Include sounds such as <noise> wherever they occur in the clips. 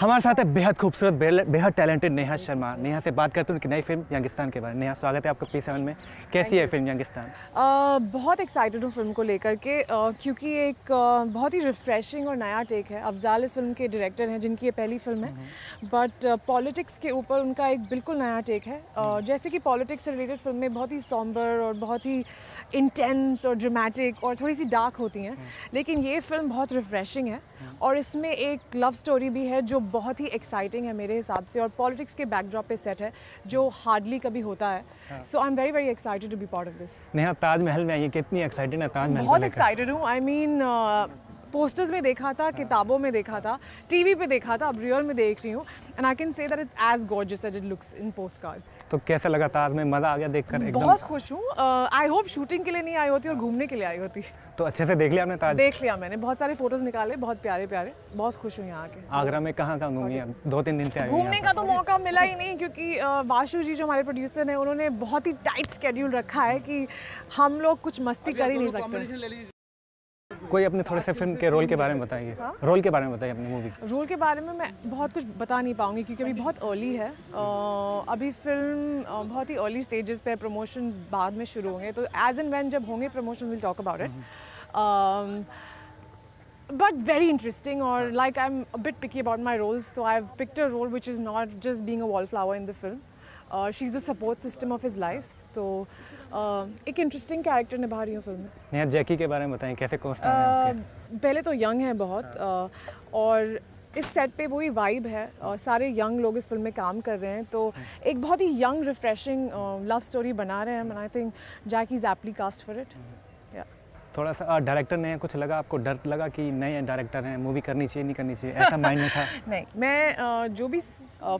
हमारे साथ है बेहद खूबसूरत बेहद टैलेंटेड नेहा शर्मा नेहा से बात करते हैं उनकी नई फिल्म यंगिस्तान के बारे में नेहा स्वागत है आपका पी सेवन में कैसी है फिल्म यंगिस्तान बहुत एक्साइटेड हूँ फिल्म को लेकर के क्योंकि एक बहुत ही रिफ्रेशिंग और नया टेक है अफजाल इस फिल्म के डायरेक्टर हैं जिनकी ये पहली फिल्म है बट हम्म। पॉलिटिक्स के ऊपर उनका एक बिल्कुल नया टेक है हम्म। जैसे कि पॉलिटिक्स से रिलेटेड फिल्में बहुत ही सॉम्बर और बहुत ही इंटेंस और ड्रामेटिक और थोड़ी सी डार्क होती हैं हम्म। लेकिन ये फिल्म बहुत रिफ्रेशिंग है और इसमें एक लव स्टोरी भी है जो बहुत ही एक्साइटिंग है मेरे हिसाब से और पॉलिटिक्स के बैकड्रॉप पे सेट है जो हार्डली कभी होता है सो I am very very excited to be part of this Neha Taj Mahal में आइए कितनी एक्साइटेड है ताजमहल बहुत एक्साइटेड हूँ आई मीन uh, पोस्टर्स में देखा था किताबों में देखा था टीवी पे देखा था अब रियल में देख रही हूँ and I can say that it's as gorgeous as it looks in postcards तो कैसा लगा था में मज़ा आ गया कर बहुत खुश हूँ आई होप शूटिंग के लिए नहीं आई होती और घूमने के लिए आई होती तो अच्छे से देख लिया आपने ताज देख लिया मैंने बहुत सारे फोटोज निकाले बहुत प्यारे प्यारे बहुत खुश हूँ यहाँ के आगरा में कहाँ कहाँ घूमी दो तीन दिन से घूमने का तो मौका मिला ही नहीं क्योंकि वाशु जी जो हमारे प्रोड्यूसर हैं उन्होंने बहुत ही टाइट स्केड्यूल रखा है कि हम लोग कुछ मस्ती कर ही तो नहीं सकते कोई अपने थोड़े से फिल्म के रोल के बारे में बताइए हाँ? रोल के बारे में बताइए अपनी मूवी रोल के बारे में मैं बहुत कुछ बता नहीं पाऊंगी क्योंकि अभी बहुत अर्ली है अभी फिल्म बहुत ही अर्ली स्टेजेस पे प्रमोशन बाद में शुरू होंगे तो एज एंड वैन जब होंगे promotion will talk about it but very interesting or like I'm a bit picky about my roles so picked a role which is not just being a wallflower in the film she is the support system of his life तो uh, एक interesting character निभा रही हूँ film में जैकी के बारे में बताएं कैसे कॉस्ट uh, पहले तो यंग है बहुत हाँ। uh, और इस सेट पे वही वाइब है और सारे यंग लोग इस फिल्म में काम कर रहे हैं तो हाँ। एक बहुत ही यंग रिफ्रेशिंग लव स्टोरी बना रहे हैं I think Jackky is aptly cast for it या थोड़ा सा डायरेक्टर हाँ, ने कुछ लगा आपको डर लगा कि नए डायरेक्टर हैं मूवी करनी चाहिए नहीं करनी चाहिए ऐसा माइंड में था <laughs> नहीं मैं जो भी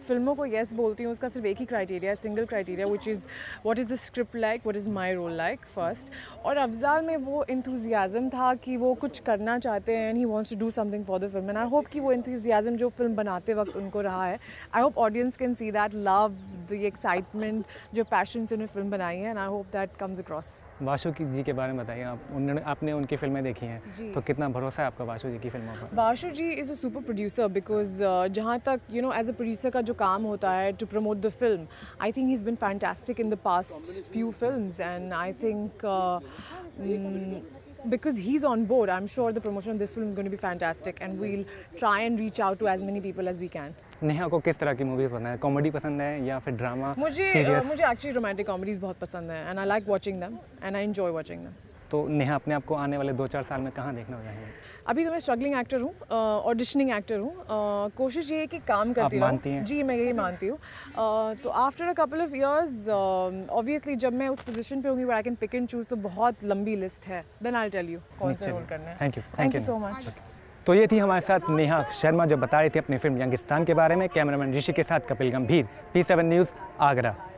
फिल्मों को येस बोलती हूँ उसका सिर्फ एक ही criteria single criteria which is what is the script like what is my role like first और अफजाल में वो इंथ्यूजियाज़म था कि वो कुछ करना चाहते हैं and he wants to do something for the film and I hope कि वो इंथ्यूजियाज़म जो फिल्म बनाते वक्त उनको रहा है I hope audience can see that love ये एक्साइटमेंट जो पैशन से उन्हें फिल्म बनाई है and I hope that comes across Vashu की जी के बारे में बताइए आप उन्होंने आपने उनकी फिल्में देखी हैं तो कितना भरोसा है आपका वाशु जी की फिल्मों पर Vashu ji is a super producer because जहाँ तक you know as a producer का जो काम होता है to promote the film I think he is been fantastic in the past few film and I think because he's on board, I'm sure the promotion of this film is going to be fantastic, and we'll try and reach out to as many people as we can. Neha को किस तरह की movies पसंद है comedy पसंद है या फिर ड्रामा मुझे serious? मुझे एक्चुअली रोमांटिक कॉमेडीज बहुत पसंद है and I like watching them and I enjoy watching them तो नेहा अपने आप को आने वाले दो चार साल में कहाँ देखने हो जाएंगे अभी तो मैं स्ट्रगलिंग एक्टर हूँ ऑडिशनिंग एक्टर हूँ कोशिश ये है कि काम करती हूँ जी मैं यही मानती हूँ तो after a couple of years obviously जब मैं उस पोजीशन पे हूँ I can pick and choose तो बहुत लंबी लिस्ट है देन आई टेल यू कौन सा रोल करना है thank you thank you so much तो ये थी हमारे साथ नेहा शर्मा जो बता रही थी अपनी फिल्म यंगिस्तान के बारे में कैमरामैन ऋषि के साथ कपिल गंभीर पी सेवन न्यूज़ आगरा